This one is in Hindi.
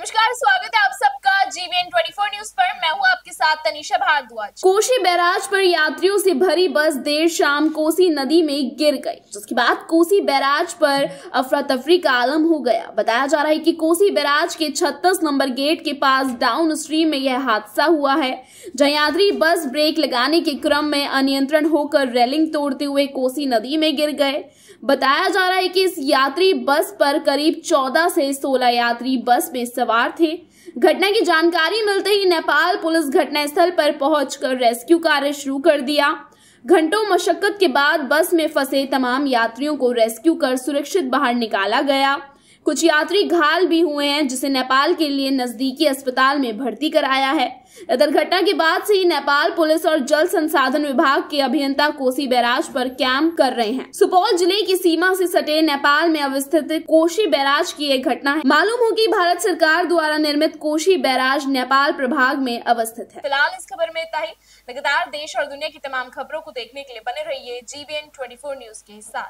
नमस्कार स्वागत है आप सबका जीवीएन 24 न्यूज पर मैं हूं आपके साथ तनिषा भारद्वाज कोशी बैराज पर यात्रियों से भरी बस देर शाम कोसी नदी में गिर गई जिसके बाद कोसी बैराज पर अफरा तफरी का आलम हो गया बताया जा रहा है कि कोसी बैराज के 36 नंबर गेट के पास डाउन स्ट्रीम में यह हादसा हुआ है जहाँ यात्री बस ब्रेक लगाने के क्रम में अनियंत्रण होकर रेलिंग तोड़ते हुए कोसी नदी में गिर गए बताया जा रहा है की इस यात्री बस पर करीब चौदह से सोलह यात्री बस में सवार सवार थे घटना की जानकारी मिलते ही नेपाल पुलिस घटनास्थल पर पहुंचकर रेस्क्यू कार्य शुरू कर दिया घंटों मशक्कत के बाद बस में फंसे तमाम यात्रियों को रेस्क्यू कर सुरक्षित बाहर निकाला गया कुछ यात्री घायल भी हुए हैं जिसे नेपाल के लिए नजदीकी अस्पताल में भर्ती कराया है इधर घटना के बाद से ही नेपाल पुलिस और जल संसाधन विभाग के अभियंता कोसी बैराज पर कैंप कर रहे हैं सुपौल जिले की सीमा से सटे नेपाल में अवस्थित कोशी बैराज की एक घटना है मालूम हो कि भारत सरकार द्वारा निर्मित कोशी बैराज नेपाल प्रभाग में अवस्थित है फिलहाल इस खबर में इतना ही लगातार देश और दुनिया की तमाम खबरों को देखने के लिए बने रहिए जीबीएन 24 न्यूज के साथ